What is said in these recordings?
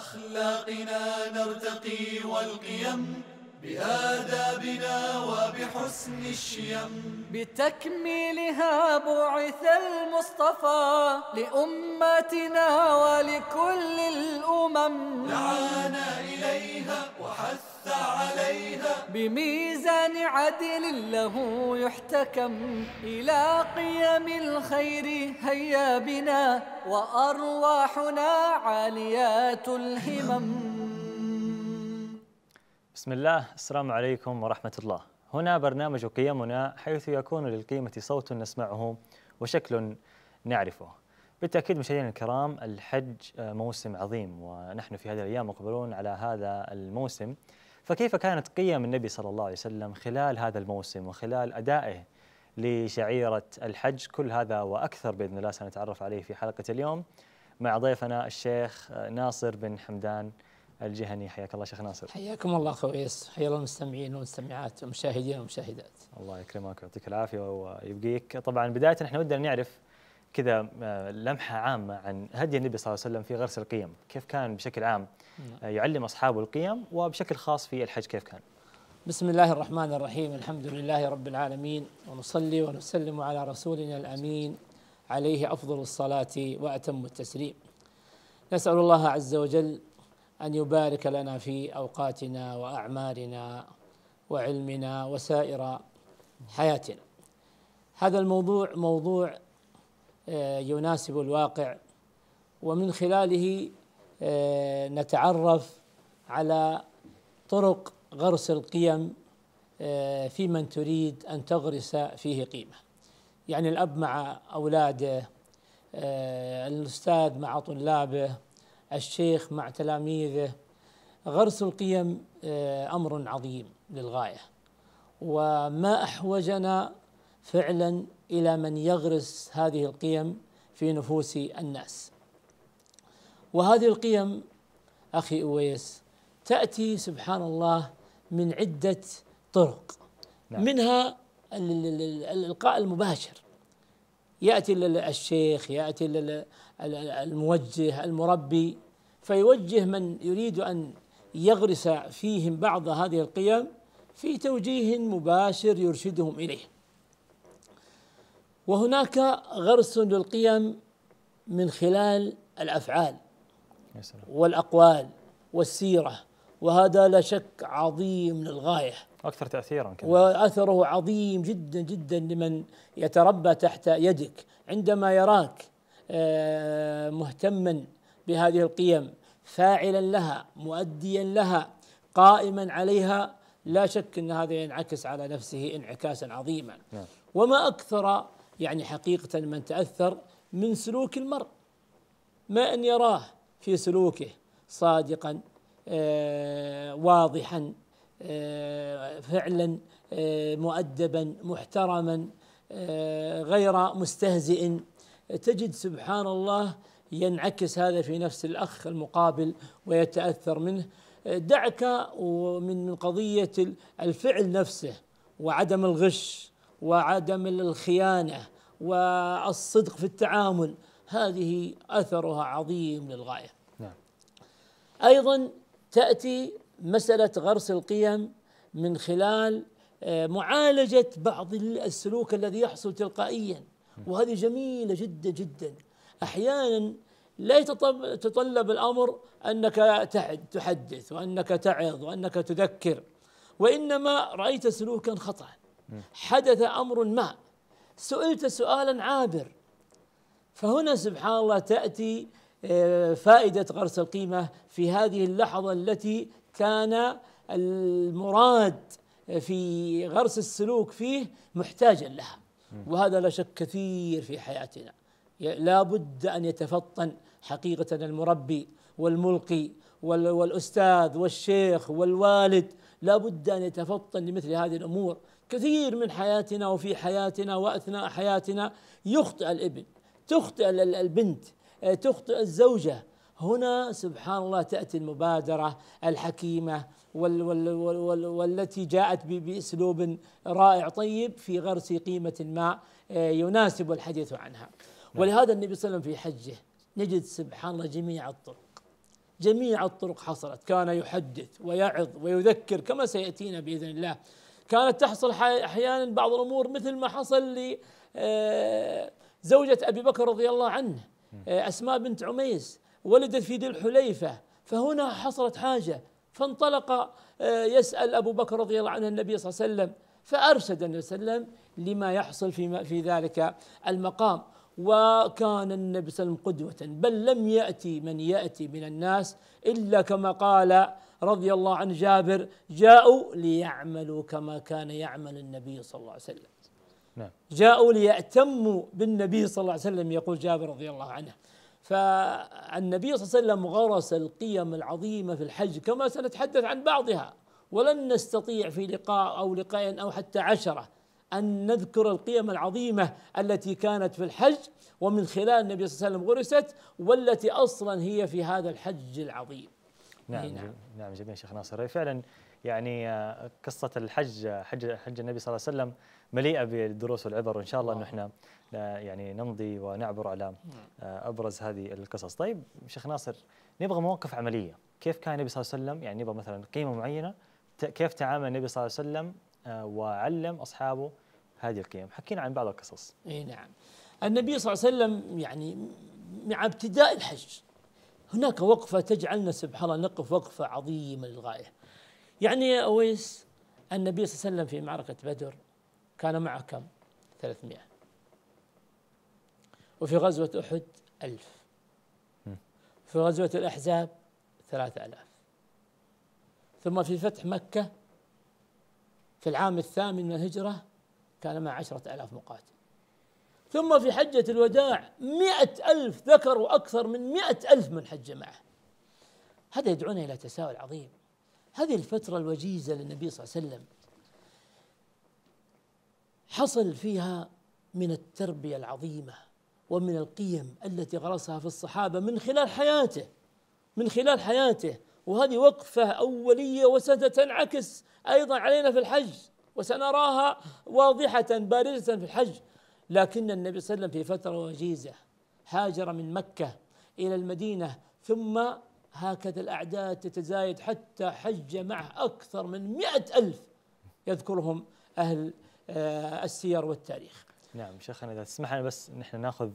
بأخلاقنا نرتقي والقيم بآدابنا وبحسن الشيم بتكميلها بعث المصطفى لأمتنا ولكل الأمم دعانا إليها وحث حث عليها بميزان عدل له يحتكم إلى قيم الخير هيا بنا وأرواحنا عاليات الهمم بسم الله السلام عليكم ورحمة الله هنا برنامج قيمنا حيث يكون للقيمة صوت نسمعه وشكل نعرفه بالتأكيد مشاهدينا الكرام الحج موسم عظيم ونحن في هذه الأيام مقبلون على هذا الموسم فكيف كانت قيم النبي صلى الله عليه وسلم خلال هذا الموسم وخلال أدائه لشعيرة الحج كل هذا وأكثر بإذن الله سنتعرف عليه في حلقة اليوم مع ضيفنا الشيخ ناصر بن حمدان الجهني حياك الله شيخ ناصر حياكم الله اخوي حيا الله المستمعين والمستمعات والمشاهدين والمشاهدات الله يكرمك ويعطيك العافيه ويبقيك طبعا بدايه احنا ودنا نعرف كذا آه، لمحه عامه عن هدي النبي صلى الله عليه وسلم في غرس القيم، كيف كان بشكل عام نعم. آه، يعلم اصحابه القيم وبشكل خاص في الحج كيف كان؟ بسم الله الرحمن الرحيم، الحمد لله رب العالمين ونصلي ونسلم على رسولنا الامين عليه افضل الصلاه واتم التسليم. نسال الله عز وجل ان يبارك لنا في اوقاتنا وأعمالنا وعلمنا وسائر حياتنا. هذا الموضوع موضوع آه، يناسب الواقع ومن خلاله آه، نتعرف على طرق غرس القيم آه، في من تريد ان تغرس فيه قيمه. يعني الاب مع اولاده، الاستاذ مع طلابه، الشيخ مع تلاميذه. غرس القيم امر عظيم للغايه وما احوجنا فعلا الى من يغرس هذه القيم في نفوس الناس وهذه القيم اخي اويس تاتي سبحان الله من عده طرق نعم. منها الالقاء المباشر ياتي الشيخ ياتي الموجه المربي فيوجه من يريد ان يغرس فيهم بعض هذه القيم في توجيه مباشر يرشدهم اليه وهناك غرس للقيم من خلال الافعال والاقوال والسيره وهذا لا شك عظيم للغايه اكثر تاثيرا كمان. واثره عظيم جدا جدا لمن يتربى تحت يدك عندما يراك آه، مهتما بهذه القيم فاعلا لها مؤديا لها قائما عليها لا شك ان هذا ينعكس على نفسه انعكاسا عظيما نعم. وما اكثر يعني حقيقة من تأثر من سلوك المرء ما أن يراه في سلوكه صادقا آه، واضحا آه، فعلا آه، مؤدبا محترما غير مستهزئ تجد سبحان الله ينعكس هذا في نفس الأخ المقابل ويتأثر منه دعك من قضية الفعل نفسه وعدم الغش وعدم الخيانة والصدق في التعامل هذه اثرها عظيم للغايه. نعم. ايضا تاتي مساله غرس القيم من خلال آه، معالجه بعض السلوك الذي يحصل تلقائيا وهذه جميله جدا جدا احيانا لا يتطلب الامر انك تحدث وانك تعظ وانك تذكر وانما رايت سلوكا خطا حدث امر ما سئلت سؤالا عابر فهنا سبحان الله تأتي آه، فائدة غرس القيمة في هذه اللحظة التي كان المراد آه، في غرس السلوك فيه محتاجا لها وهذا لا شك كثير في حياتنا لا بد أن يتفطن حقيقة المربي والملقي والأستاذ والشيخ والوالد لا بد أن يتفطن لمثل هذه الأمور كثير من حياتنا وفي حياتنا واثناء حياتنا يخطئ الابن تخطئ البنت آه، تخطئ الزوجه هنا سبحان الله تاتي المبادره الحكيمه وال وال وال والتي جاءت باسلوب رائع طيب في غرس قيمه ما آه، يناسب الحديث عنها نعم. ولهذا النبي صلى الله عليه وسلم في حجه نجد سبحان الله جميع الطرق جميع الطرق حصلت كان يحدث ويعظ ويذكر كما سياتينا باذن الله كانت تحصل احيانا بعض الامور مثل ما حصل لزوجة آه، ابي بكر رضي الله عنه آه، اسماء بنت عميس ولدت في ذي الحليفه فهنا حصلت حاجه فانطلق آه، يسال ابو بكر رضي الله عنه النبي صلى الله عليه وسلم فارشد النبي صلى الله عليه وسلم لما يحصل في في ذلك المقام وكان النبي صلى الله عليه وسلم قدوه بل لم ياتي من ياتي من الناس الا كما قال رضي الله عن جابر جاءوا ليعملوا كما كان يعمل النبي صلى الله عليه وسلم نعم. جاءوا ليأتموا بالنبي صلى الله عليه وسلم يقول جابر رضي الله عنه فالنبي صلى الله عليه وسلم غرس القيم العظيمة في الحج كما سنتحدث عن بعضها ولن نستطيع في لقاء أو لقاء أو حتى عشرة أن نذكر القيم العظيمة التي كانت في الحج ومن خلال النبي صلى الله عليه وسلم غرست والتي أصلا هي في هذا الحج العظيم نعم نعم, نعم جميل شيخ ناصر فعلا يعني آه، قصة الحج حج حج النبي صلى الله عليه وسلم مليئة بالدروس والعبر وإن شاء الله أنه إحنا يعني نمضي ونعبر على آه، أبرز هذه القصص طيب شيخ ناصر نبغى مواقف عملية كيف كان النبي صلى الله عليه وسلم يعني نبغى مثلا قيمة معينة كيف تعامل النبي صلى الله عليه وسلم آه، وعلم أصحابه هذه القيم حكينا عن بعض القصص اي نعم النبي صلى الله عليه وسلم يعني مع ابتداء الحج هناك وقفة تجعلنا سبحان الله نقف وقفة عظيمة للغاية يعني يا أويس النبي صلى الله عليه وسلم في معركة بدر كان معه كم 300 وفي غزوة أحد ألف في غزوة الأحزاب ثلاثة ألاف ثم في فتح مكة في العام الثامن من الهجرة كان مع عشرة ألاف مقاتل ثم في حجة الوداع مئة ألف ذكر وأكثر من مئة ألف من حج معه هذا يدعونا إلى تساؤل عظيم هذه الفترة الوجيزة للنبي صلى الله عليه وسلم حصل فيها من التربية العظيمة ومن القيم التي غرسها في الصحابة من خلال حياته من خلال حياته وهذه وقفة أولية وستنعكس أيضا علينا في الحج وسنراها واضحة بارزة في الحج لكن النبي صلى الله عليه وسلم في فترة وجيزة هاجر من مكة إلى المدينة ثم هكذا الأعداد تتزايد حتى حج معه أكثر من مئة ألف يذكرهم أهل آه، السير والتاريخ نعم شيخنا إذا تسمح لنا بس نحن ناخذ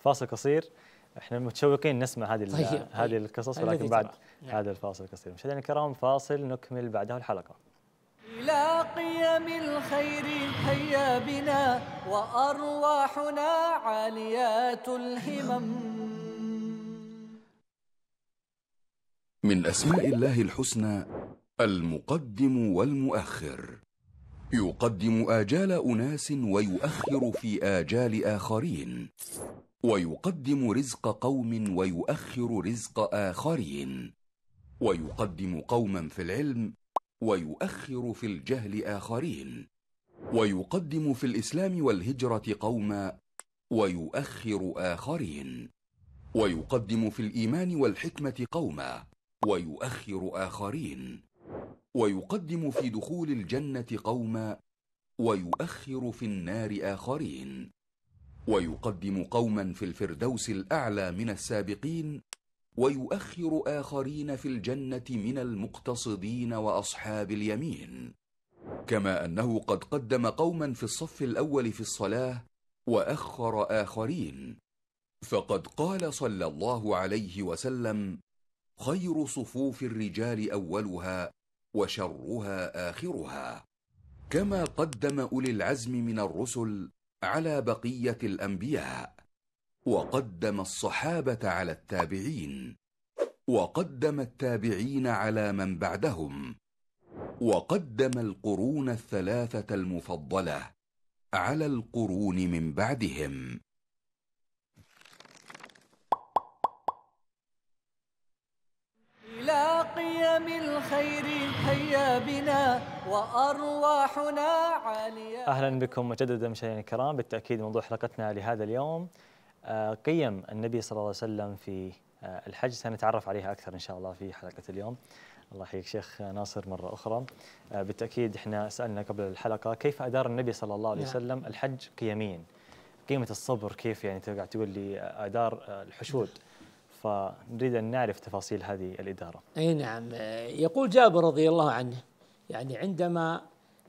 فاصل قصير احنا متشوقين نسمع هذه طيب،, طيب. هذه القصص ولكن بعد نعم. هذا الفاصل القصير مشاهدينا الكرام فاصل نكمل بعده الحلقه إلى قيم الخير هيا بنا وأرواحنا عاليات الهمم من أسماء الله الحسنى المقدم والمؤخر يقدم آجال أناس ويؤخر في آجال آخرين ويقدم رزق قوم ويؤخر رزق آخرين ويقدم قوما في العلم ويؤخر في الجهل آخرين ويقدم في الإسلام والهجرة قوما ويؤخر آخرين ويقدم في الإيمان والحكمة قوما ويؤخر آخرين ويقدم في دخول الجنة قوما ويؤخر في النار آخرين ويقدم قوما في الفردوس الأعلى من السابقين ويؤخر آخرين في الجنة من المقتصدين وأصحاب اليمين كما أنه قد قدم قوما في الصف الأول في الصلاة وأخر آخرين فقد قال صلى الله عليه وسلم خير صفوف الرجال أولها وشرها آخرها كما قدم أولي العزم من الرسل على بقية الأنبياء وقدم الصحابة على التابعين وقدم التابعين على من بعدهم وقدم القرون الثلاثة المفضلة على القرون من بعدهم إلى قيم الخير هيا بنا وأرواحنا عالية أهلا بكم مجددا مشاهدينا الكرام بالتأكيد موضوع حلقتنا لهذا اليوم آه، قيم النبي صلى الله عليه وسلم في آه، الحج سنتعرف عليها أكثر إن شاء الله في حلقة اليوم الله يحييك شيخ ناصر مرة أخرى آه، بالتأكيد إحنا سألنا قبل الحلقة كيف أدار النبي صلى الله عليه نعم. وسلم الحج قيميا قيمة الصبر كيف يعني تقعد تقول لي أدار الحشود فنريد أن نعرف تفاصيل هذه الإدارة أي نعم يقول جابر رضي الله عنه يعني عندما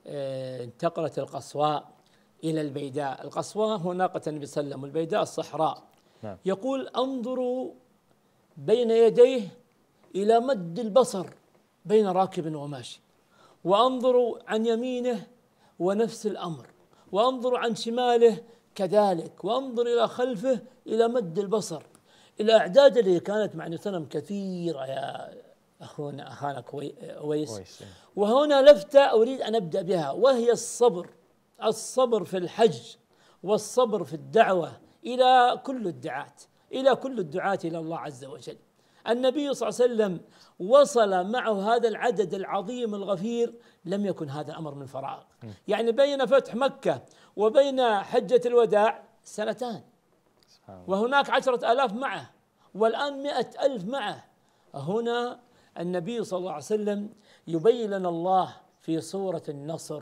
انتقلت القصواء إلى البيداء القصواء هنا ناقة وسلم والبيداء الصحراء نعم. يقول أنظروا بين يديه إلى مد البصر بين راكب وماشي وأنظروا عن يمينه ونفس الأمر وأنظروا عن شماله كذلك وأنظر إلى خلفه إلى مد البصر الأعداد اللي كانت مع نسلم كثيرة يا أخونا أخانا كويس إيه. وهنا لفتة أريد أن أبدأ بها وهي الصبر الصبر في الحج والصبر في الدعوه الى كل الدعاه الى كل الدعاه الى الله عز وجل. النبي صلى الله عليه وسلم وصل معه هذا العدد العظيم الغفير لم يكن هذا الامر من فراغ. يعني بين فتح مكه وبين حجه الوداع سنتان. وهناك عشرة ألاف معه والآن مئة ألف معه هنا النبي صلى الله عليه وسلم يبين لنا الله في صورة النصر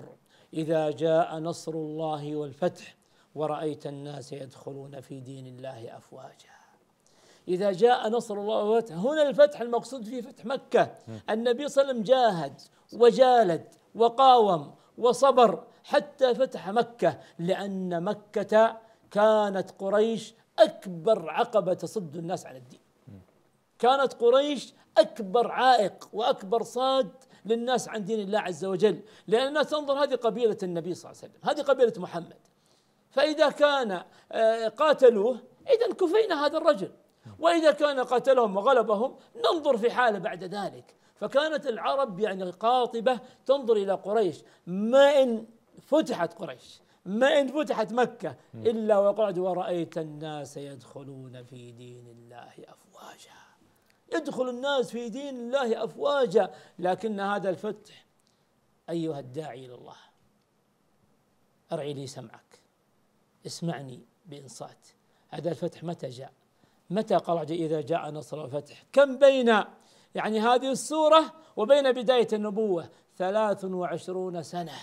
اذا جاء نصر الله والفتح ورأيت الناس يدخلون في دين الله افواجا إذا جاء نصر الله والفتح هنا الفتح المقصود فيه فتح مكة النبي صلى الله عليه وسلم جاهد وجالد وقاوم وصبر حتى فتح مكة لأن مكة كانت قريش أكبر عقبة تصد الناس عن الدين كانت قريش أكبر عائق وأكبر صاد للناس عن دين الله عز وجل لأن الناس تنظر هذه قبيلة النبي صلى الله عليه وسلم هذه قبيلة محمد فإذا كان آه، قاتلوه إذا كفينا هذا الرجل وإذا كان قاتلهم وغلبهم ننظر في حاله بعد ذلك فكانت العرب يعني قاطبة تنظر إلى قريش ما إن فتحت قريش ما إن فتحت مكة إلا وقعد ورأيت الناس يدخلون في دين الله أفواجا يدخل الناس في دين الله افواجا لكن هذا الفتح ايها الداعي الى الله ارعي لي سمعك اسمعني بانصات هذا الفتح متى جاء؟ متى قال اذا جاء نصر الفتح؟ كم بين يعني هذه السوره وبين بدايه النبوه ثلاث وعشرون سنه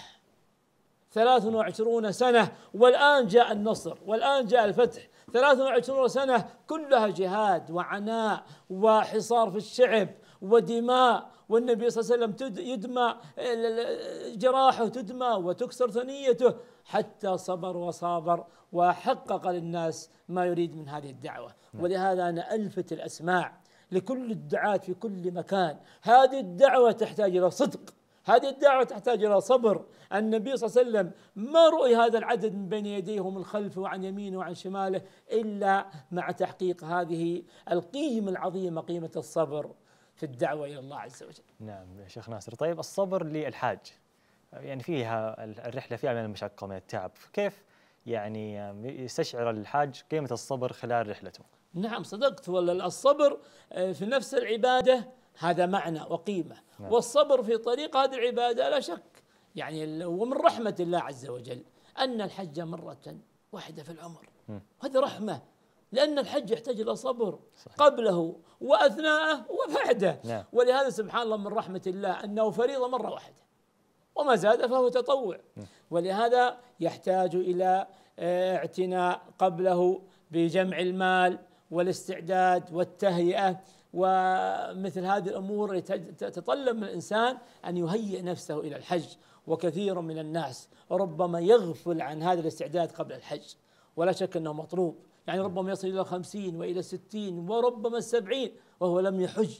ثلاث وعشرون سنة والآن جاء النصر والآن جاء الفتح 23 سنة كلها جهاد وعناء وحصار في الشعب ودماء والنبي صلى الله عليه وسلم يدمى آه، جراحه تدمى وتكسر ثنيته حتى صبر وصابر وحقق للناس ما يريد من هذه الدعوة نعم. ولهذا أنا ألفت الأسماع لكل الدعاة في كل مكان هذه الدعوة تحتاج إلى صدق هذه الدعوة تحتاج إلى صبر النبي صلى الله عليه وسلم ما رؤي هذا العدد من بين يديه ومن خلفه وعن يمينه وعن شماله إلا مع تحقيق هذه القيمة العظيمة قيمة الصبر في الدعوة إلى الله عز وجل نعم يا شيخ ناصر طيب الصبر للحاج يعني فيها الرحلة فيها من المشقة ومن التعب كيف يعني يستشعر الحاج قيمة الصبر خلال رحلته نعم صدقت ولا الصبر آه، في نفس العبادة هذا معنى وقيمة نعم. والصبر في طريق هذه العبادة لا شك يعني ومن رحمة الله عز وجل أن الحج مرة واحدة في العمر هذه رحمة لأن الحج يحتاج إلى صبر صحيح. قبله وأثناءه وبعده نعم. ولهذا سبحان الله من رحمة الله أنه فريضة مرة واحدة وما زاد فهو تطوع نعم. ولهذا يحتاج إلى آه، اعتناء قبله بجمع المال والاستعداد والتهيئة ومثل هذه الامور تتطلب من الانسان ان يهيئ نفسه الى الحج وكثير من الناس ربما يغفل عن هذا الاستعداد قبل الحج ولا شك انه مطلوب يعني نعم. ربما يصل الى خمسين والى ستين وربما السبعين وهو لم يحج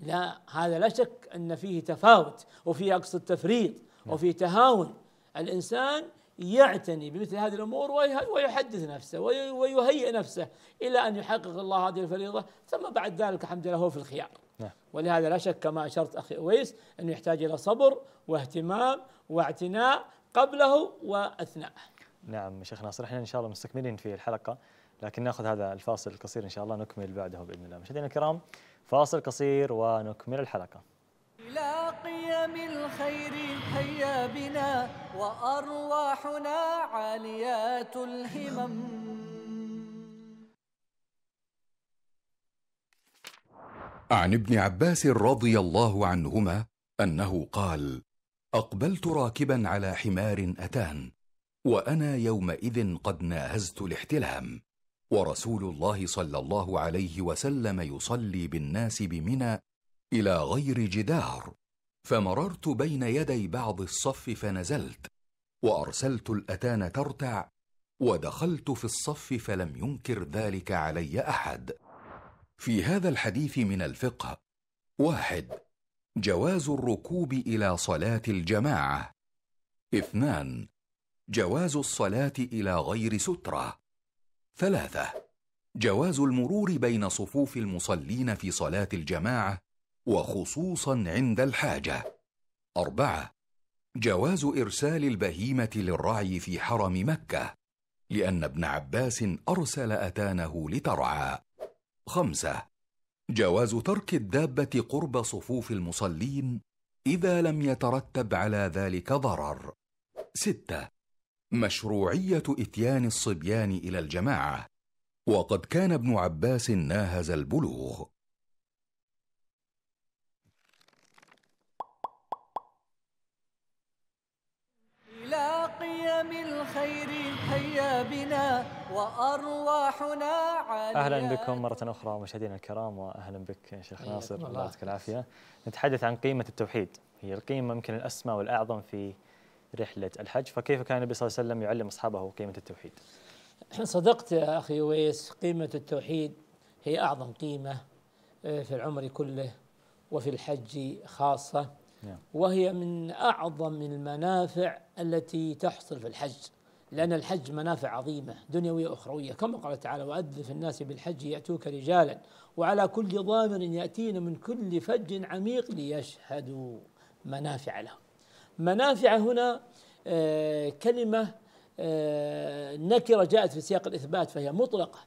لا هذا لا شك ان فيه تفاوت وفيه اقصد تفريط نعم. وفيه تهاون الانسان يعتني بمثل هذه الامور ويحدث نفسه ويهيئ نفسه الى ان يحقق الله هذه الفريضه ثم بعد ذلك الحمد لله هو في الخيار نعم. ولهذا لا شك كما اشرت اخي اويس انه يحتاج الى صبر واهتمام واعتناء قبله واثناءه نعم شيخ ناصر احنا ان شاء الله مستكملين في الحلقه لكن ناخذ هذا الفاصل القصير ان شاء الله نكمل بعده باذن الله مشاهدينا الكرام فاصل قصير ونكمل الحلقه إلى قيم الخير هيا بنا وأرواحنا عاليات الهمم عن ابن عباس رضي الله عنهما أنه قال أقبلت راكبا على حمار أتان وأنا يومئذ قد ناهزت الاحتلام ورسول الله صلى الله عليه وسلم يصلي بالناس بمنى الى غير جدار فمررت بين يدي بعض الصف فنزلت وارسلت الاتان ترتع ودخلت في الصف فلم ينكر ذلك علي احد في هذا الحديث من الفقه واحد جواز الركوب الى صلاه الجماعه اثنان جواز الصلاه الى غير ستره ثلاثه جواز المرور بين صفوف المصلين في صلاه الجماعه وخصوصا عند الحاجه اربعه جواز ارسال البهيمه للرعي في حرم مكه لان ابن عباس ارسل اتانه لترعى خمسه جواز ترك الدابه قرب صفوف المصلين اذا لم يترتب على ذلك ضرر سته مشروعيه اتيان الصبيان الى الجماعه وقد كان ابن عباس ناهز البلوغ إلى قيم الخير هيا بنا وأرواحنا عالية أهلا بكم مرة أخرى مشاهدينا الكرام وأهلا بك شيخ ناصر الله يعطيك العافية نتحدث عن قيمة التوحيد هي القيمة يمكن الأسمى والأعظم في رحلة الحج فكيف كان النبي صلى الله عليه وسلم يعلم أصحابه قيمة التوحيد صدقت يا أخي ويس قيمة التوحيد هي أعظم قيمة آه، في العمر كله وفي الحج خاصة نعم. وهي من أعظم المنافع التي تحصل في الحج لأن الحج منافع عظيمة دنيوية أخروية كما قال تعالى وأذن في الناس بالحج يأتوك رجالا وعلى كل ضامر يأتين من كل فج عميق ليشهدوا منافع لهم منافع هنا آه، كلمة آه، نكرة جاءت في سياق الإثبات فهي مطلقة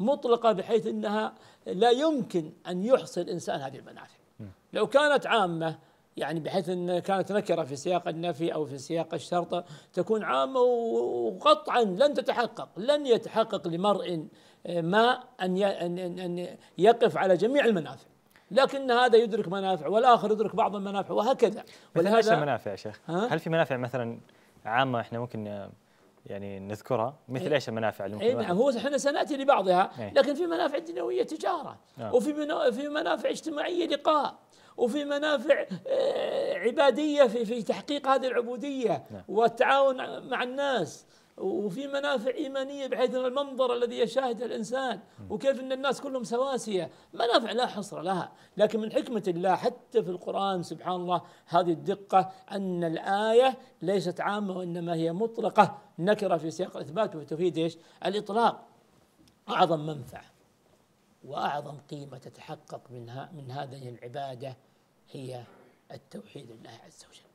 مطلقة بحيث أنها لا يمكن أن يحصي الإنسان هذه المنافع لو كانت عامة يعني بحيث ان كانت نكره في سياق النفي او في سياق الشرط تكون عامه وقطعا لن تتحقق، لن يتحقق لمرء آه، ما ان ان يقف على جميع المنافع. لكن هذا يدرك منافع والاخر يدرك بعض المنافع وهكذا ولهذا منافع يا شيخ؟ هل في منافع مثلا عامه احنا ممكن آه، يعني نذكرها مثل إيه. ايش المنافع اللي ممكن إيه، نعم هو احنا سناتي لبعضها إيه. لكن في منافع دنيويه تجاره آه. وفي في منافع اجتماعيه لقاء وفي منافع آه، عباديه في في تحقيق هذه العبوديه نعم. والتعاون مع الناس وفي منافع ايمانيه بحيث ان المنظر الذي يشاهده الانسان وكيف ان الناس كلهم سواسيه، منافع لا حصر لها، لكن من حكمه الله حتى في القران سبحان الله هذه الدقه ان الايه ليست عامه وانما هي مطلقه نكره في سياق الاثبات وتفيد ايش؟ الاطلاق اعظم منفعه واعظم قيمه تتحقق منها من هذه العباده هي التوحيد لله عز وجل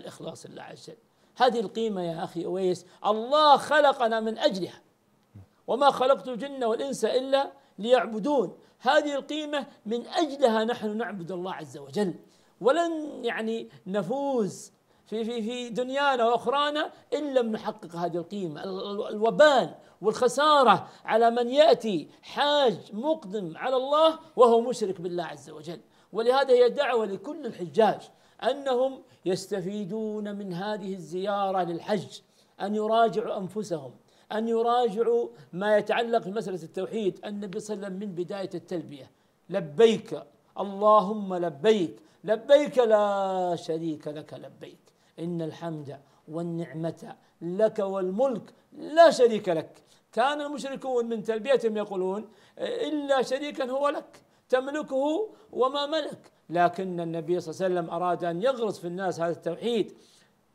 الاخلاص لله عز وجل هذه القيمه يا اخي اويس الله خلقنا من اجلها وما خلقت الجن والانس الا ليعبدون هذه القيمه من اجلها نحن نعبد الله عز وجل ولن يعني نفوز في في في دنيانا واخرانا ان لم نحقق هذه القيمه الوبال والخسارة على من يأتي حاج مقدم على الله وهو مشرك بالله عز وجل ولهذا هي دعوة لكل الحجاج أنهم يستفيدون من هذه الزيارة للحج أن يراجعوا أنفسهم أن يراجعوا ما يتعلق بمسألة التوحيد النبي صلى الله عليه وسلم من بداية التلبية لبيك اللهم لبيك لبيك لا شريك لك لبيك إن الحمد والنعمة لك والملك لا شريك لك كان المشركون من تلبيتهم يقولون إلا شريكا هو لك تملكه وما ملك لكن النبي صلى الله عليه وسلم أراد أن يغرس في الناس هذا التوحيد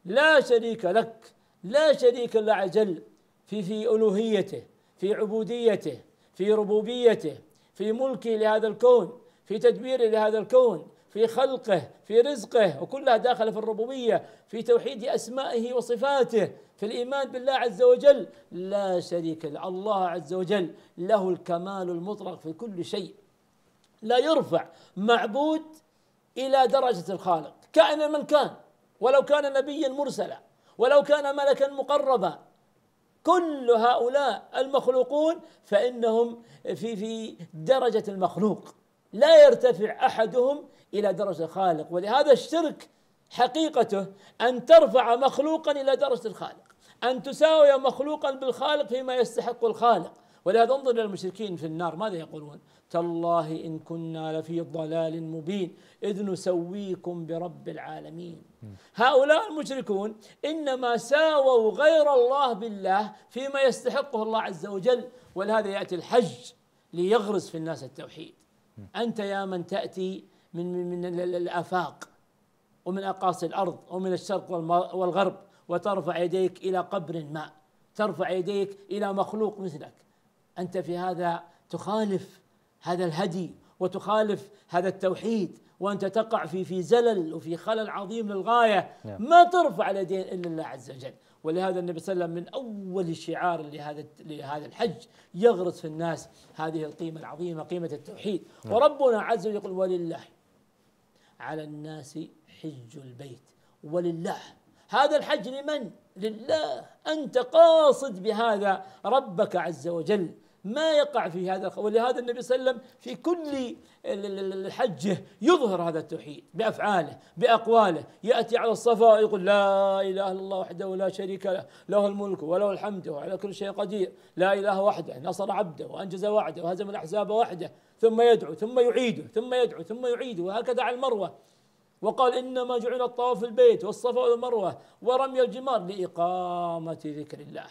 لا شريك لك لا شريك إلا عجل في في ألوهيته في عبوديته في ربوبيته في ملكه لهذا الكون في تدبيره لهذا الكون في خلقه في رزقه وكلها داخله في الربوبيه في توحيد اسمائه وصفاته في الإيمان بالله عز وجل لا شريك له الله عز وجل له الكمال المطلق في كل شيء لا يرفع معبود إلى درجة الخالق كائنا من كان ولو كان نبيا مرسلا ولو كان ملكا مقربا كل هؤلاء المخلوقون فإنهم في في درجة المخلوق لا يرتفع أحدهم إلى درجة الخالق ولهذا الشرك حقيقته أن ترفع مخلوقا إلى درجة الخالق أن تساوي مخلوقا بالخالق فيما يستحق الخالق ولهذا انظر إلى المشركين في النار ماذا يقولون تالله إن كنا لفي ضلال مبين إذ نسويكم برب العالمين هؤلاء المشركون إنما ساووا غير الله بالله فيما يستحقه الله عز وجل ولهذا يأتي الحج ليغرس في الناس التوحيد أنت يا من تأتي من, من, من الآفاق ومن أقاصي الأرض ومن الشرق والغرب وترفع يديك إلى قبر ما ترفع يديك إلى مخلوق مثلك أنت في هذا تخالف هذا الهدي وتخالف هذا التوحيد وانت تقع في في زلل وفي خلل عظيم للغايه نعم. ما ترفع اليدين الا الله عز وجل ولهذا النبي صلى الله عليه وسلم من اول الشعار لهذا لهذا الحج يغرس في الناس هذه القيمه العظيمه قيمه التوحيد نعم. وربنا عز وجل يقول ولله على الناس حج البيت ولله هذا الحج لمن؟ لله أنت قاصد بهذا ربك عز وجل ما يقع في هذا ولهذا النبي صلى الله عليه وسلم في كل الحجه يظهر هذا التوحيد بافعاله باقواله ياتي على الصفا يقول لا اله الا الله وحده لا شريك له له الملك وله الحمد وعلى كل شيء قدير لا اله وحده نصر عبده وانجز وعده وهزم الاحزاب وحده ثم يدعو ثم يعيده ثم يدعو ثم يعيده وهكذا على المروه وقال إنما جعل الطواف في البيت والصفا والمروة ورمي الجمار لإقامة ذكر الله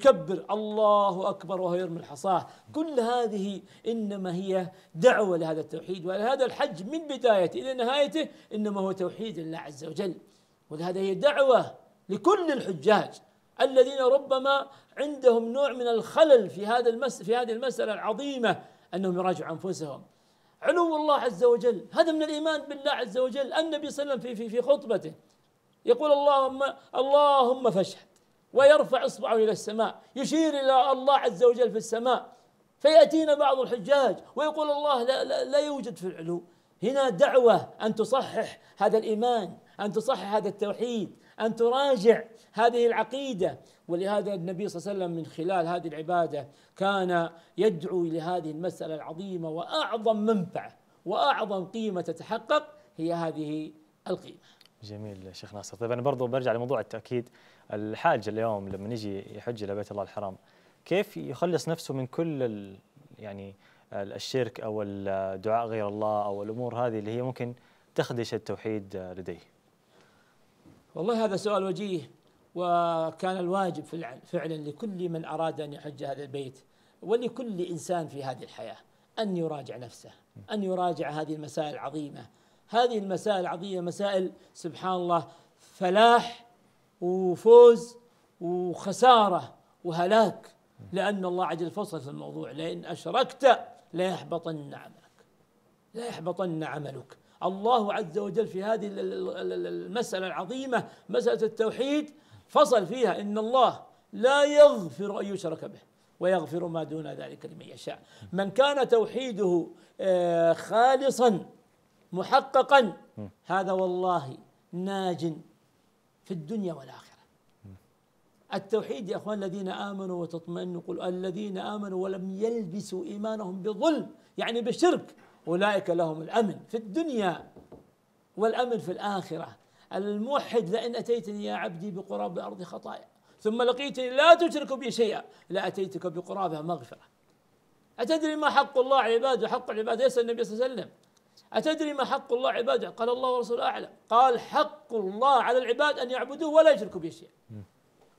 يكبر الله أكبر وهو يرمي الحصاة كل هذه إنما هي دعوة لهذا التوحيد ولهذا الحج من بدايته إلى نهايته إنما هو توحيد الله عز وجل ولهذا هي دعوة لكل الحجاج الذين ربما عندهم نوع من الخلل في هذا المس في هذه المسألة العظيمة أنهم يراجعوا أنفسهم علو الله عز وجل هذا من الإيمان بالله عز وجل النبي صلى الله عليه وسلم في, في, في خطبته يقول اللهم اللهم فاشهد ويرفع إصبعه إلى السماء يشير إلى الله عز وجل في السماء فيأتينا بعض الحجاج ويقول الله لا, لا, لا يوجد في العلو هنا دعوة أن تصحح هذا الإيمان أن تصحح هذا التوحيد أن تراجع هذه العقيدة ولهذا النبي صلى الله عليه وسلم من خلال هذه العباده كان يدعو الى هذه المساله العظيمه واعظم منفعه واعظم قيمه تتحقق هي هذه القيمه. جميل شيخ ناصر، طيب انا برضو برجع لموضوع التاكيد، الحاج اليوم لما نجي يحج الى بيت الله الحرام كيف يخلص نفسه من كل ال يعني الشرك او الدعاء غير الله او الامور هذه اللي هي ممكن تخدش التوحيد لديه؟ والله هذا سؤال وجيه وكان الواجب فعلا لكل من أراد أن يحج هذا البيت ولكل إنسان في هذه الحياة أن يراجع نفسه أن يراجع هذه المسائل العظيمة هذه المسائل العظيمة مسائل سبحان الله فلاح وفوز وخسارة وهلاك لأن الله عجل فصل في الموضوع لئن أشركت ليحبطن عملك ليحبطن عملك الله عز وجل في هذه المسألة العظيمة مسألة التوحيد فصل فيها إن الله لا يغفر أن يشرك به ويغفر ما دون ذلك لمن يشاء من كان توحيده آه، خالصا محققا هذا والله ناج في الدنيا والآخرة التوحيد يا أخوان الذين آمنوا وتطمئنوا قل الذين آمنوا ولم يلبسوا إيمانهم بظلم يعني بشرك أولئك لهم الأمن في الدنيا والأمن في الآخرة الموحد لئن أتيتني يا عبدي بقراب الأرض خطايا ثم لقيتني لا تشرك بي شيئا لأتيتك بقرابها مغفرة أتدري ما حق الله عباده حق العباد يسأل النبي صلى الله عليه وسلم أتدري ما حق الله عباده قال الله ورسوله أعلم قال حق الله على العباد أن يعبدوه ولا يشركوا به شيئا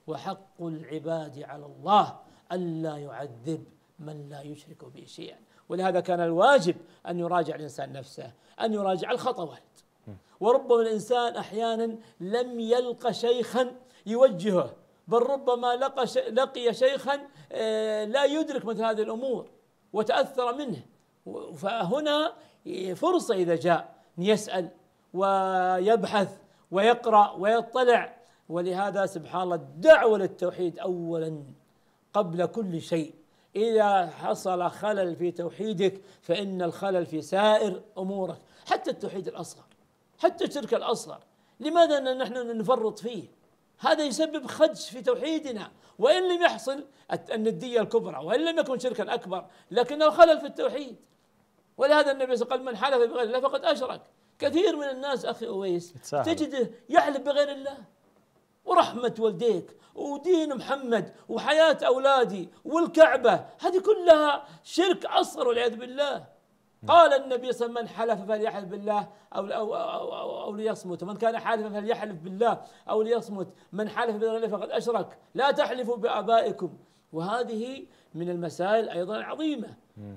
وحق العباد على الله ألا يعذب من لا يشرك به شيئا ولهذا كان الواجب أن يراجع الإنسان نفسه أن يراجع الخطوات وربما الإنسان أحيانا لم يلقى شيخا يوجهه بل ربما لقى لقي شيخا آه، لا يدرك مثل هذه الأمور وتأثر منه فهنا فرصة إذا جاء يسأل ويبحث ويقرأ ويطلع ولهذا سبحان الله الدعوة للتوحيد أولا قبل كل شيء إذا حصل خلل في توحيدك فإن الخلل في سائر أمورك حتى التوحيد الأصغر حتى الشرك الأصغر لماذا أن نحن نفرط فيه هذا يسبب خدش في توحيدنا وإن لم يحصل الندية الكبرى وإن لم يكن شركا أكبر لكنه خلل في التوحيد ولهذا النبي صلى الله عليه وسلم قال من حلف بغير الله فقد أشرك كثير من الناس أخي أويس تجده يحلف بغير الله ورحمة والديك ودين محمد وحياة أولادي والكعبة هذه كلها شرك أصغر والعياذ بالله قال النبي صلى الله عليه وسلم من حلف فليحلف بالله أو, أو, أو, أو, أو ليصمت ومن كان حالفا فليحلف بالله أو ليصمت من حلف بالله فقد أشرك لا تحلفوا بآبائكم وهذه من المسائل أيضا العظيمة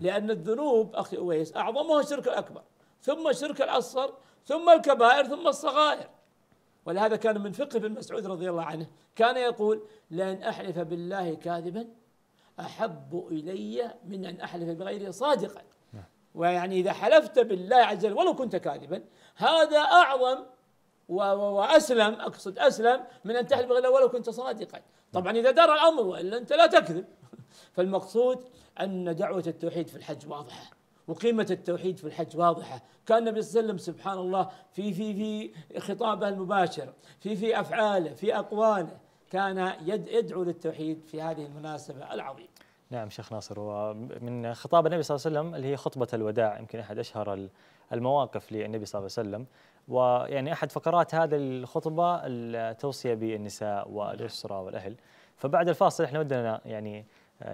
لأن الذنوب أخي أويس أعظمها الشرك الأكبر ثم الشرك الأصغر ثم الكبائر ثم الصغائر ولهذا كان من فقه ابن مسعود رضي الله عنه كان يقول لأن أحلف بالله كاذبا أحب إلي من أن أحلف بغيره صادقا ويعني إذا حلفت بالله عز وجل ولو كنت كاذبا هذا أعظم وأسلم أقصد أسلم من أن تحلف بالله ولو كنت صادقا طبعا إذا دار الأمر وإلا أنت لا تكذب فالمقصود أن دعوة التوحيد في الحج واضحة وقيمة التوحيد في الحج واضحة كان النبي صلى الله عليه وسلم سبحان الله في في في خطابه المباشر في في أفعاله في أقواله كان يدعو للتوحيد في هذه المناسبة العظيمة نعم شيخ ناصر ومن خطاب النبي صلى الله عليه وسلم اللي هي خطبة الوداع يمكن أحد أشهر المواقف للنبي صلى الله عليه وسلم ويعني أحد فقرات هذه الخطبة التوصية بالنساء والأسرة والأهل فبعد الفاصل احنا ودنا يعني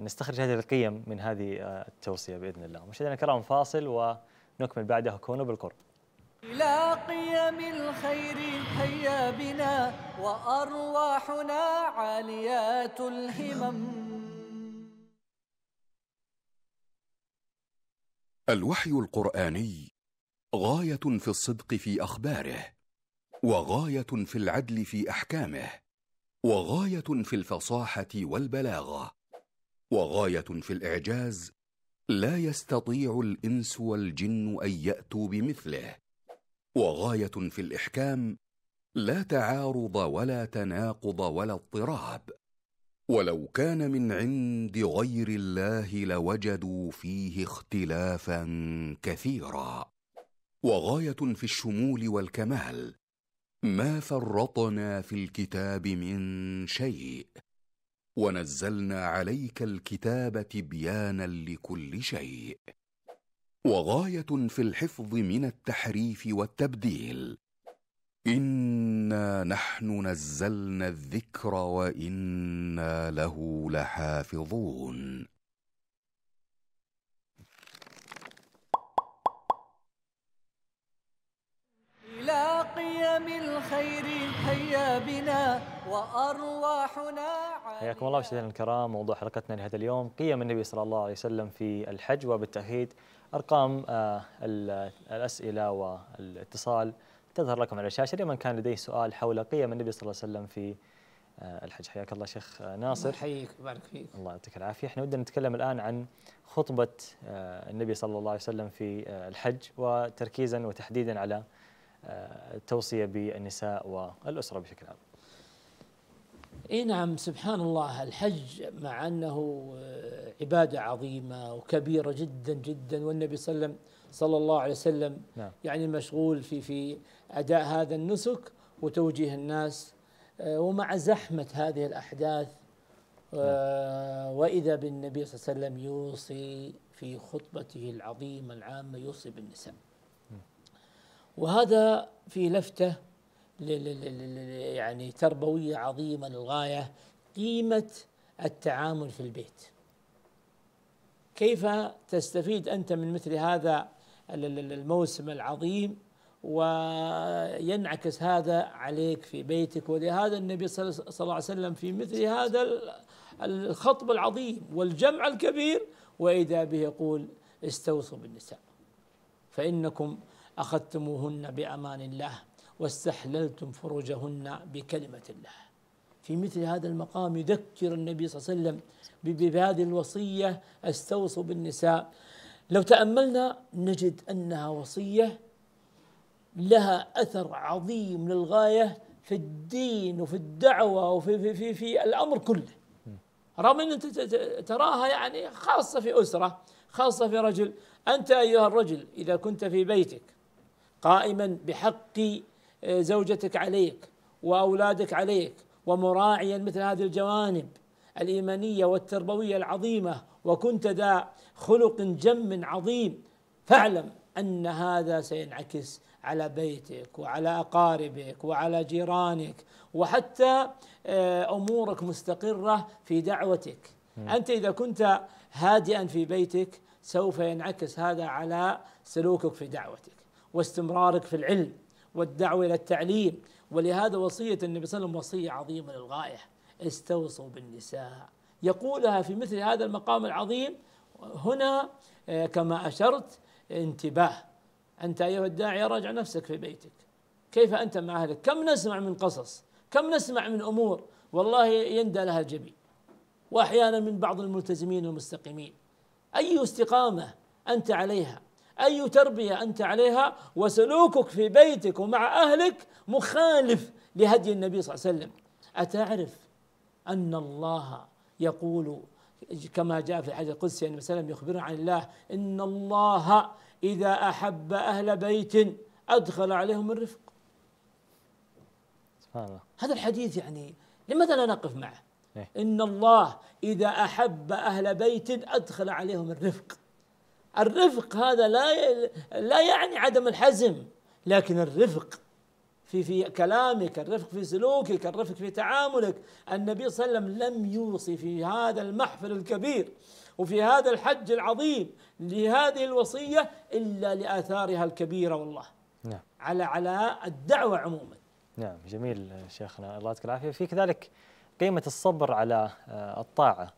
نستخرج هذه القيم من هذه التوصية بإذن الله مشاهدينا الكرام فاصل ونكمل بعدها كونوا بالقرب إلى قيم الخير هيا بنا وأرواحنا عاليات الهمم الوحي القرآني غاية في الصدق في أخباره وغاية في العدل في أحكامه وغاية في الفصاحة والبلاغة وغاية في الإعجاز لا يستطيع الإنس والجن أن يأتوا بمثله وغاية في الإحكام لا تعارض ولا تناقض ولا اضطراب ولو كان من عند غير الله لوجدوا فيه اختلافا كثيرا وغايه في الشمول والكمال ما فرطنا في الكتاب من شيء ونزلنا عليك الكتاب تبيانا لكل شيء وغايه في الحفظ من التحريف والتبديل انا نحن نزلنا الذكر وانا له لحافظون الى قيم الخير هيا بنا وارواحنا حياكم الله مشاهدينا الكرام موضوع حلقتنا لهذا اليوم قيم النبي صلى الله عليه وسلم في الحج وبالتاكيد ارقام آه، الاسئله والاتصال تظهر لكم على الشاشه لمن كان لديه سؤال حول قيم النبي صلى الله عليه وسلم في آه، الحج حياك الله شيخ آه، ناصر الله يحييك ويبارك فيك الله يعطيك العافيه احنا ودنا نتكلم الان عن خطبه آه، النبي صلى الله عليه وسلم في الحج وتركيزا وتحديدا على التوصيه بالنساء والاسره بشكل عام اي نعم سبحان الله الحج مع انه عباده عظيمه وكبيره جدا جدا والنبي صلى الله عليه وسلم نعم. يعني مشغول في في اداء هذا النسك وتوجيه الناس آه، ومع زحمه هذه الاحداث آه، نعم. واذا بالنبي صلى الله عليه وسلم يوصي في خطبته العظيمه العامه يوصي بالنساء. نعم. وهذا في لفته يعني تربويه عظيمه للغايه قيمه التعامل في البيت. كيف تستفيد انت من مثل هذا الموسم العظيم وينعكس هذا عليك في بيتك ولهذا النبي صلى الله عليه وسلم في مثل هذا الخطب العظيم والجمع الكبير وإذا به يقول استوصوا بالنساء فإنكم أخذتموهن بأمان الله واستحللتم فروجهن بكلمة الله في مثل هذا المقام يذكر النبي صلى الله عليه وسلم بهذه الوصية استوصوا بالنساء لو تأملنا نجد أنها وصية لها اثر عظيم للغايه في الدين وفي الدعوه وفي في في, في الامر كله رغم ان انت تراها يعني خاصه في اسره خاصه في رجل انت ايها الرجل اذا كنت في بيتك قائما بحق آه، زوجتك عليك واولادك عليك ومراعيا مثل هذه الجوانب الايمانيه والتربويه العظيمه وكنت ذا خلق جم عظيم فاعلم ان هذا سينعكس على بيتك وعلى اقاربك وعلى جيرانك وحتى آه، امورك مستقره في دعوتك انت اذا كنت هادئا في بيتك سوف ينعكس هذا على سلوكك في دعوتك واستمرارك في العلم والدعوه الى التعليم ولهذا وصيه النبي صلى الله عليه وسلم وصيه عظيمه للغايه استوصوا بالنساء يقولها في مثل هذا المقام العظيم هنا آه، كما اشرت انتباه أنت أيها الداعية راجع نفسك في بيتك كيف أنت مع أهلك كم نسمع من قصص كم نسمع من أمور والله يندى لها الجبين وأحيانا من بعض الملتزمين والمستقيمين أي استقامة أنت عليها أي تربية أنت عليها وسلوكك في بيتك ومع أهلك مخالف لهدي النبي صلى الله عليه وسلم أتعرف أن الله يقول كما جاء في الحديث القدسي النبي صلى الله عليه وسلم يخبرنا عن الله إن الله إذا أحب أهل بيت أدخل عليهم الرفق سبحان الله هذا الحديث يعني لماذا لا نقف معه إيه؟ إن الله إذا أحب أهل بيت أدخل عليهم الرفق الرفق هذا لا لا يعني عدم الحزم لكن الرفق في في كلامك الرفق في سلوكك الرفق في تعاملك النبي صلى الله عليه وسلم لم يوصي في هذا المحفل الكبير وفي هذا الحج العظيم لهذه الوصية إلا لآثارها الكبيرة والله نعم. على على الدعوة عموما نعم جميل شيخنا الله يعطيك العافية في كذلك قيمة الصبر على آه، الطاعة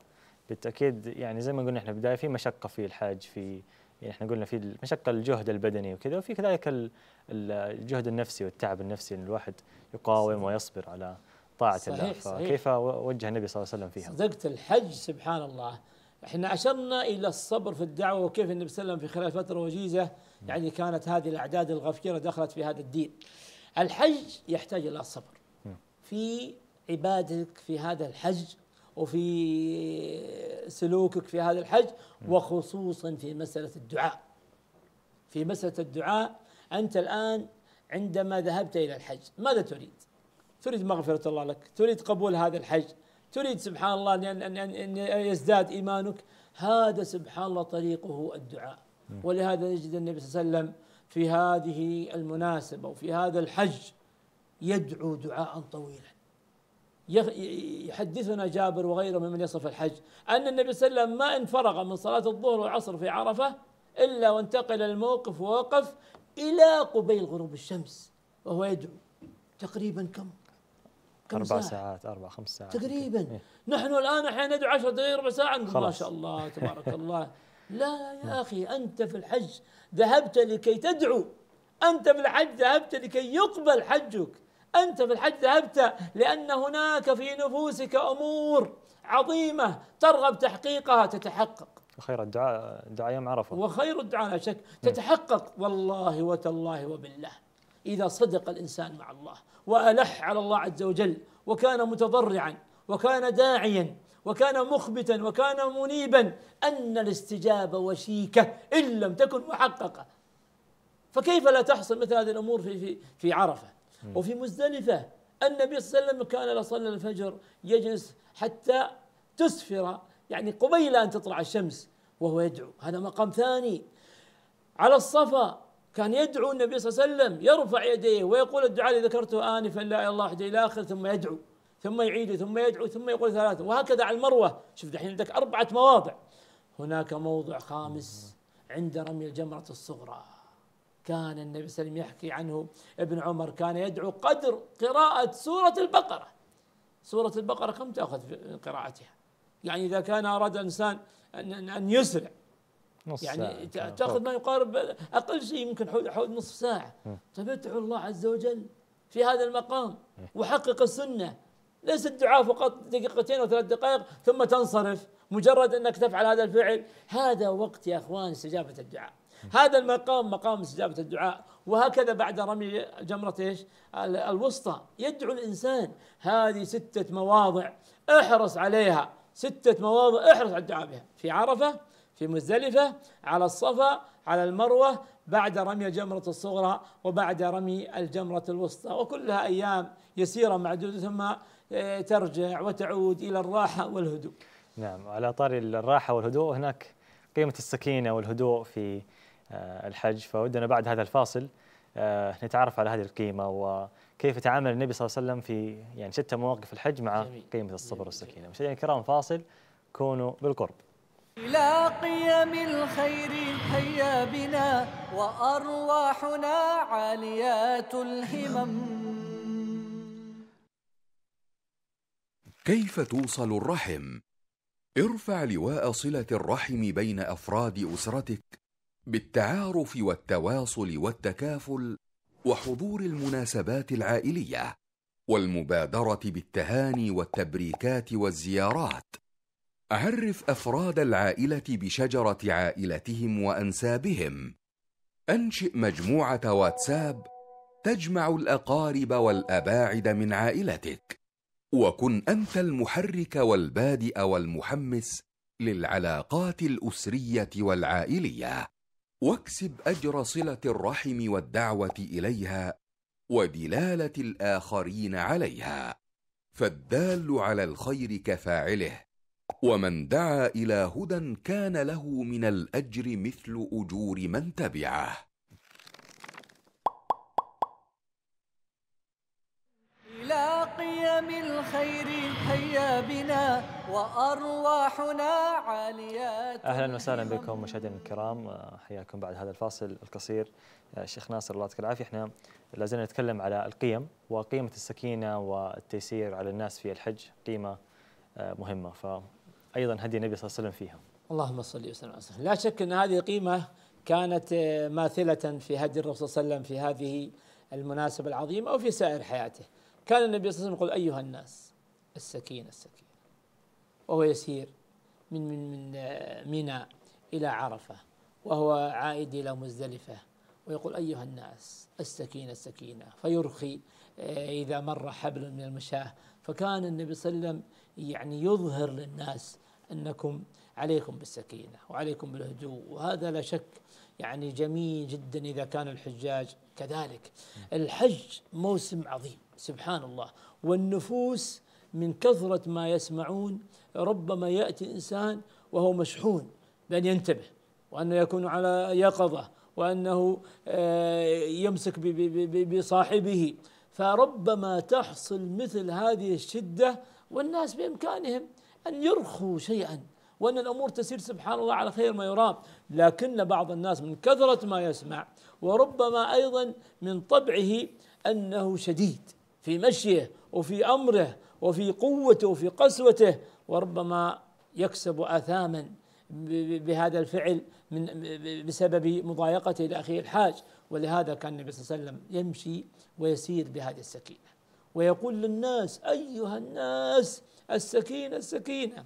بالتأكيد يعني زي ما قلنا احنا بداية في مشقة في الحاج في يعني احنا قلنا في مشقه الجهد البدني وكذا وفي كذلك الجهد النفسي والتعب النفسي ان الواحد يقاوم صحيح. ويصبر على طاعة صحيح الله فكيف صحيح. وجه النبي صلى الله عليه وسلم فيها صدقت الحج سبحان الله احنا اشرنا الى الصبر في الدعوه وكيف النبي صلى الله عليه وسلم في خلال فتره وجيزه يعني كانت هذه الاعداد الغفيره دخلت في هذا الدين. الحج يحتاج الى الصبر نعم. في عبادتك في هذا الحج وفي سلوكك في هذا الحج نعم. وخصوصا في مساله الدعاء. في مساله الدعاء انت الان عندما ذهبت الى الحج ماذا تريد؟ تريد مغفره الله لك، تريد قبول هذا الحج، تريد سبحان الله أن أن يزداد إيمانك هذا سبحان الله طريقه الدعاء ولهذا نجد النبي صلى الله عليه وسلم في هذه المناسبة وفي هذا الحج يدعو دعاء طويلا يحدثنا جابر وغيره ممن يصف الحج أن النبي صلى الله عليه وسلم ما إن فرغ من صلاة الظهر والعصر في عرفة إلا وانتقل الموقف ووقف إلى قبيل غروب الشمس وهو يدعو تقريبا كم أربع ساعات أربع خمس ساعات تقريبا إيه. نحن الآن أحيانا ندعو 10 دقائق ربع ساعة نقول ما شاء الله تبارك الله لا يا نعم. أخي أنت في الحج ذهبت لكي تدعو أنت في الحج ذهبت لكي يقبل حجك أنت في الحج ذهبت لأن هناك في نفوسك أمور عظيمة ترغب تحقيقها تتحقق وخير الدعاء دعاء يوم عرفة وخير الدعاء لا شك نعم. تتحقق والله وتالله وبالله إذا صدق الإنسان مع الله وألح على الله عز وجل وكان متضرعا وكان داعيا وكان مخبتا وكان منيبا أن الاستجابة وشيكة إن لم تكن محققة فكيف لا تحصل مثل هذه الأمور في, في, في عرفة وفي مزدلفة النبي صلى الله عليه وسلم كان لصلى الفجر يجلس حتى تسفر يعني قبيل أن تطلع الشمس وهو يدعو هذا مقام ثاني على الصفا كان يدعو النبي صلى الله عليه وسلم يرفع يديه ويقول الدعاء الذي ذكرته آنفا لا إله إلا الله إلى آخر ثم يدعو ثم يعيد ثم يدعو ثم يقول ثلاثة وهكذا على المروة شوف دحين عندك أربعة مواضع هناك موضع خامس عند رمي الجمرة الصغرى كان النبي صلى الله عليه وسلم يحكي عنه ابن عمر كان يدعو قدر قراءة سورة البقرة سورة البقرة كم تأخذ في قراءتها يعني إذا كان أراد الإنسان أن يسرع نص يعني ساعة. آه. تاخذ طيب. ما يقارب اقل شيء يمكن حول حول نصف ساعه تمتع الله عز وجل في هذا المقام وحقق السنه ليس الدعاء فقط دقيقتين او ثلاث دقائق ثم تنصرف مجرد انك تفعل هذا الفعل هذا وقت يا اخوان استجابه الدعاء هذا المقام مقام استجابه الدعاء وهكذا بعد رمي جمره ايش؟ الوسطى يدعو الانسان هذه سته مواضع احرص عليها سته مواضع احرص على الدعاء بها في عرفه في مزدلفة على الصفا على المروة بعد رمي الجمرة الصغرى وبعد رمي الجمرة الوسطى وكلها أيام يسيرة معدودة ثم آه، ترجع وتعود إلى الراحة والهدوء نعم على طار الراحة والهدوء هناك قيمة السكينة والهدوء في آه، الحج فودنا بعد هذا الفاصل آه، نتعرف على هذه القيمة وكيف تعامل النبي صلى الله عليه وسلم في يعني شتى مواقف الحج مع جميل. قيمة الصبر والسكينة مشاهدينا الكرام فاصل كونوا بالقرب إلى قيم الخير هيا بنا وأرواحنا عاليات الهمم كيف توصل الرحم؟ ارفع لواء صلة الرحم بين أفراد أسرتك بالتعارف والتواصل والتكافل وحضور المناسبات العائلية والمبادرة بالتهاني والتبريكات والزيارات عرف أفراد العائلة بشجرة عائلتهم وأنسابهم أنشئ مجموعة واتساب تجمع الأقارب والأباعد من عائلتك وكن أنت المحرك والبادئ والمحمس للعلاقات الأسرية والعائلية واكسب أجر صلة الرحم والدعوة إليها ودلالة الآخرين عليها فالدال على الخير كفاعله ومن دعا الى هدى كان له من الاجر مثل اجور من تبعه الى قيم الخير حيا بنا وارواحنا عاليات اهلا وسهلا بكم مشاهدينا الكرام آه، حياكم بعد هذا الفاصل القصير آه، الشيخ ناصر الله يعطيك العافيه احنا لازلنا نتكلم على القيم وقيمه السكينه والتيسير على الناس في الحج قيمه آه، مهمه ف أيضا هدي النبي صلى الله عليه وسلم فيها اللهم صل وسلم على لا شك أن هذه القيمة كانت آه، ماثلة في هدي الرسول صلى الله عليه وسلم في هذه المناسبة العظيمة أو في سائر حياته كان النبي صلى الله عليه وسلم يقول أيها الناس السكينة السكينة وهو يسير من من من آه، منى إلى عرفة وهو عائد إلى مزدلفة ويقول أيها الناس السكينة السكينة فيرخي آه، إذا مر حبل من المشاة فكان النبي صلى الله عليه وسلم يعني يظهر للناس أنكم عليكم بالسكينة وعليكم بالهدوء وهذا لا شك يعني جميل جدا إذا كان الحجاج كذلك الحج موسم عظيم سبحان الله والنفوس من كثرة ما يسمعون ربما يأتي إنسان وهو مشحون بأن ينتبه وأنه يكون على يقظة وأنه آه، يمسك بصاحبه فربما تحصل مثل هذه الشدة والناس بإمكانهم أن يرخوا شيئا وأن الأمور تسير سبحان الله على خير ما يرام لكن بعض الناس من كثرة ما يسمع وربما أيضا من طبعه أنه شديد في مشيه وفي أمره وفي قوته وفي قسوته وربما يكسب آثاما بهذا الفعل من بسبب مضايقته لأخيه الحاج ولهذا كان النبي صلى الله عليه وسلم يمشي ويسير بهذه السكينة ويقول للناس أيها الناس السكينة السكينة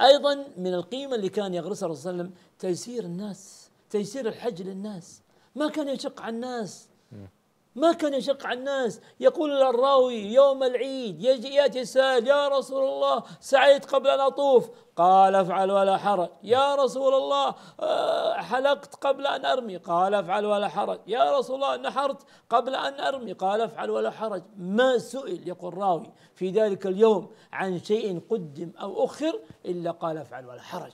أيضا من القيمة اللي كان يغرسها الرسول صلى الله عليه وسلم تيسير الناس تيسير الحج للناس ما كان يشق على الناس ما كان يشق على الناس يقول الراوي يوم العيد يجي ياتي سائل يا رسول الله سعيت قبل ان اطوف قال افعل ولا حرج يا رسول الله آه، حلقت قبل ان ارمي قال افعل ولا حرج يا رسول الله نحرت قبل ان ارمي قال افعل ولا حرج ما سئل يقول الراوي في ذلك اليوم عن شيء قدم او اخر الا قال افعل ولا حرج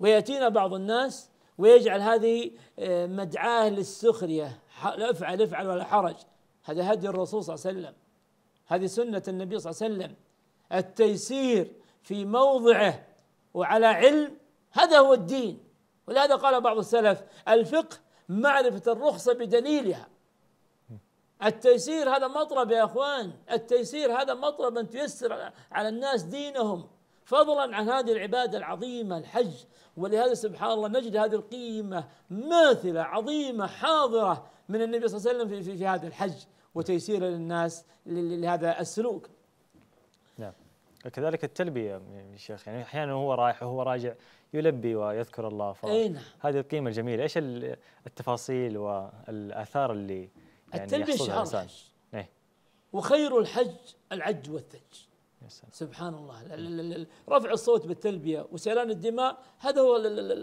وياتينا بعض الناس ويجعل هذه آه، مدعاه للسخرية افعل افعل ولا حرج هذا هدي الرسول صلى الله عليه وسلم هذه سنة النبي صلى الله عليه وسلم التيسير في موضعه وعلى علم هذا هو الدين ولهذا قال بعض السلف الفقه معرفة الرخصة بدليلها التيسير هذا مطلب يا اخوان التيسير هذا مطلب ان تيسر على الناس دينهم فضلا عن هذه العبادة العظيمة الحج ولهذا سبحان الله نجد هذه القيمة ماثلة عظيمة حاضرة من النبي صلى الله عليه وسلم في, في, في هذا الحج وتيسير للناس لهذا السلوك نعم كذلك التلبية يا شيخ يعني أحيانا هو رايح وهو راجع يلبي ويذكر الله ف نعم. هذه القيمة الجميلة إيش التفاصيل والآثار اللي يعني التلبية شعار الحج إيه؟ وخير الحج العج والثج السلام سبحان الله نعم. رفع الصوت بالتلبية وسيلان الدماء هذا هو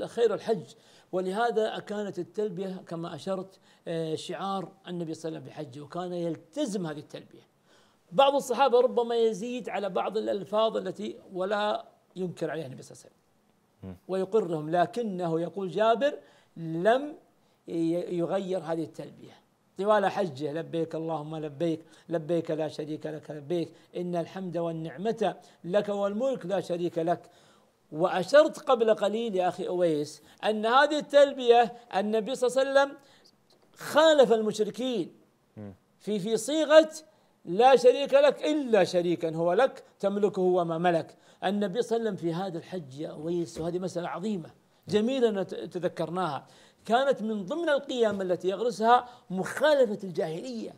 خير الحج ولهذا كانت التلبية كما أشرت آه، شعار النبي صلى الله عليه وسلم بحجه وكان يلتزم هذه التلبية بعض الصحابة ربما يزيد على بعض الألفاظ التي ولا ينكر عليها النبي صلى الله عليه وسلم ويقرهم لكنه يقول جابر لم يغير هذه التلبيه طوال حجه لبيك اللهم لبيك لبيك لا شريك لك لبيك إن الحمد والنعمة لك والملك لا شريك لك وأشرت قبل قليل يا أخي أويس أن هذه التلبية النبي صلى الله عليه وسلم خالف المشركين في في صيغة لا شريك لك إلا شريكا هو لك تملكه وما ملك النبي صلى الله عليه وسلم في هذا الحج يا أويس وهذه مسألة عظيمة جميلة تذكرناها كانت من ضمن القيم التي يغرسها مخالفة الجاهلية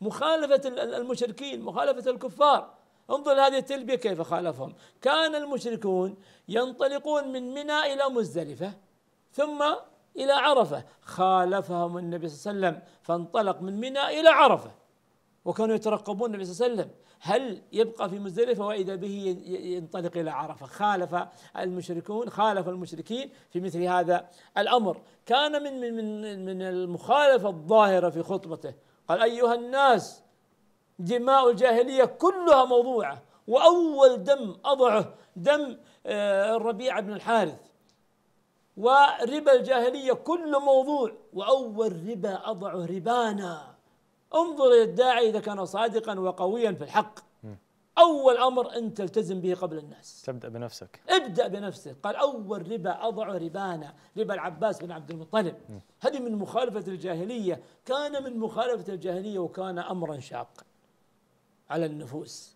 مخالفة المشركين مخالفة الكفار انظر هذه التلبية كيف خالفهم كان المشركون ينطلقون من منى إلى مزدلفة ثم إلى عرفة خالفهم النبي صلى الله عليه وسلم فانطلق من منى إلى عرفة وكانوا يترقبون النبي صلى الله عليه وسلم هل يبقى في مزدلفة وإذا به ينطلق إلى عرفة خالف المشركون خالف المشركين في مثل هذا الأمر كان من من من, من المخالفة الظاهرة في خطبته قال أيها الناس دماء الجاهلية كلها موضوعة وأول دم أضعه دم آه، الربيع بن الحارث وربا الجاهلية كل موضوع وأول ربا أضعه ربانا انظر الى الداعي اذا كان صادقا وقويا في الحق اول امر ان تلتزم به قبل الناس تبدا بنفسك ابدا بنفسك قال اول ربا اضع ربانا ربا العباس بن عبد المطلب هذه من مخالفه الجاهليه كان من مخالفه الجاهليه وكان امرا شاقا على النفوس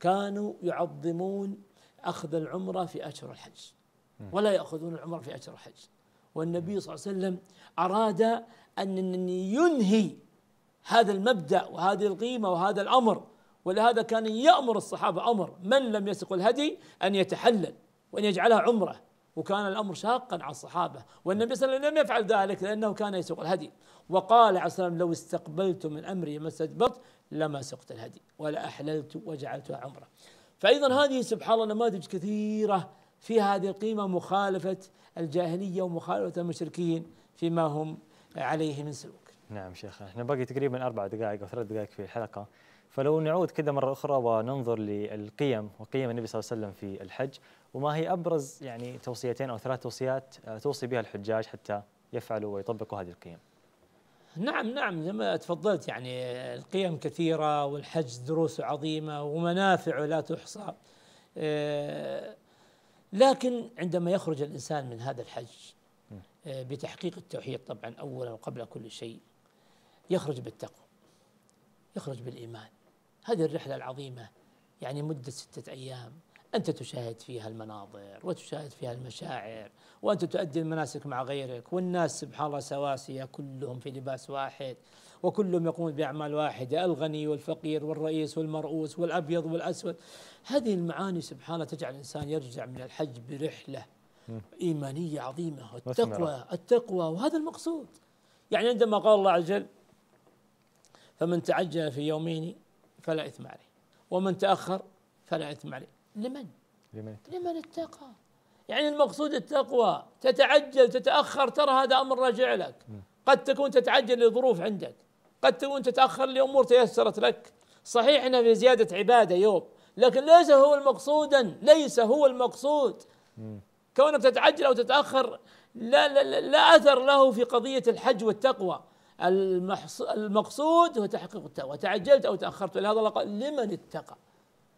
كانوا يعظمون اخذ العمره في اشهر الحج ولا ياخذون العمره في اشهر الحج والنبي صلى الله عليه وسلم اراد ان ينهي هذا المبدا وهذه القيمه وهذا الامر ولهذا كان يامر الصحابه امر من لم يسق الهدي ان يتحلل وان يجعلها عمره وكان الامر شاقا على الصحابه والنبي صلى الله عليه وسلم لم يفعل ذلك لانه كان يسوق الهدي وقال عليه السلام لو استقبلت من امري ما استدبرت لما سقت الهدي ولا احللت وجعلتها عمره فايضا هذه سبحان الله نماذج كثيره في هذه القيمه مخالفه الجاهليه ومخالفه المشركين فيما هم عليه من سلوك نعم شيخ احنا باقي تقريبا اربع دقائق او ثلاث دقائق في الحلقه فلو نعود كده مره اخرى وننظر للقيم وقيم النبي صلى الله عليه وسلم في الحج وما هي ابرز يعني توصيتين او ثلاث توصيات آه، توصي بها الحجاج حتى يفعلوا ويطبقوا هذه القيم. نعم نعم زي ما تفضلت يعني القيم كثيره والحج دروس عظيمه ومنافعه لا تحصى. آه، لكن عندما يخرج الانسان من هذا الحج آه، بتحقيق التوحيد طبعا اولا وقبل كل شيء يخرج بالتقوى يخرج بالإيمان هذه الرحلة العظيمة يعني مدة ستة أيام أنت تشاهد فيها المناظر وتشاهد فيها المشاعر وأنت تؤدي المناسك مع غيرك والناس سبحان الله سواسية كلهم في لباس واحد وكلهم يقومون بأعمال واحدة الغني والفقير والرئيس والمرؤوس والأبيض والأسود هذه المعاني سبحان الله تجعل الإنسان يرجع من الحج برحلة إيمانية عظيمة التقوى التقوى وهذا المقصود يعني عندما قال الله عز وجل فمن تعجل في يومين فلا إثم عليه ومن تأخر فلا إثم عليه لمن؟ لمن؟ لمن اتقى يعني المقصود التقوى تتعجل تتأخر ترى هذا أمر راجع لك نعم. قد تكون تتعجل لظروف عندك قد تكون تتأخر لأمور تيسرت لك صحيح أنها في زيادة عبادة يوم لكن ليس هو المقصودا ليس هو المقصود نعم. كونك تتعجل أو تتأخر لا, لا, لا, لا أثر له في قضية الحج والتقوى المقصود هو تحقيق التقوى تعجلت أو تأخرت ولهذا لمن اتقى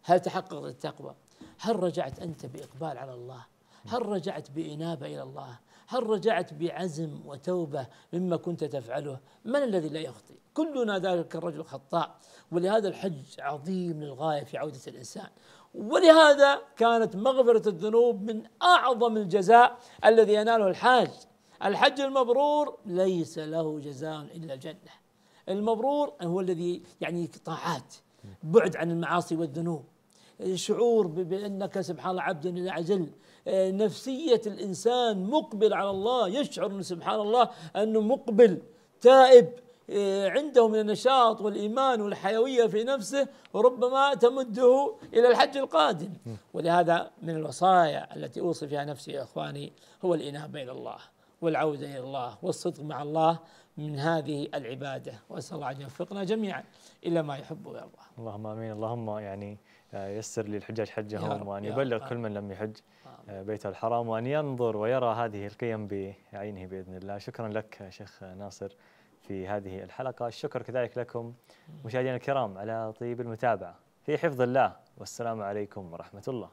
هل تحققت التقوى هل رجعت أنت بإقبال على الله هل رجعت بإنابة إلى الله هل رجعت بعزم وتوبة مما كنت تفعله من الذي لا يخطئ كلنا ذلك الرجل خطاء ولهذا الحج عظيم للغاية في عودة الإنسان ولهذا كانت مغفرة الذنوب من أعظم الجزاء الذي يناله الحاج الحج المبرور ليس له جزاء إلا الجنة المبرور هو الذي يعني طاعات بعد عن المعاصي والذنوب شعور بأنك سبحان الله عبد إلى آه، نفسية الإنسان مقبل على الله يشعر سبحان الله أنه مقبل تائب آه، عنده من النشاط والإيمان والحيوية في نفسه وربما تمده إلى الحج القادم ولهذا من الوصايا التي أوصي فيها نفسي يا إخواني هو الإنابة إلى الله والعودة إلى الله والصدق مع الله من هذه العبادة وأسأل الله أن يوفقنا جميعا إلى ما يحب ويرضى اللهم آمين اللهم يعني آه، يسر للحجاج حجهم وأن يبلغ كل من لم يحج آه، بيت الحرام وأن ينظر ويرى هذه القيم بعينه بإذن الله شكرا لك شيخ ناصر في هذه الحلقة الشكر كذلك لكم مشاهدينا الكرام على طيب المتابعة في حفظ الله والسلام عليكم ورحمة الله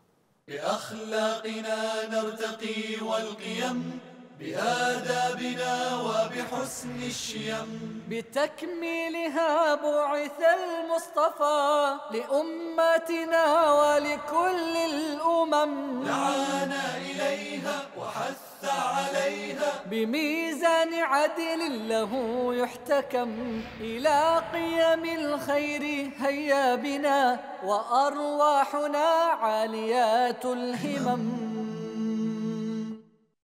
بأخلاقنا نرتقي والقيم بآدابنا وبحسن الشيم بتكميلها بعث المصطفى لأمتنا ولكل الأمم دعانا إليها وحث عليها بميزان عدل له يحتكم إلى قيم الخير هيا بنا وأرواحنا عاليات الهمم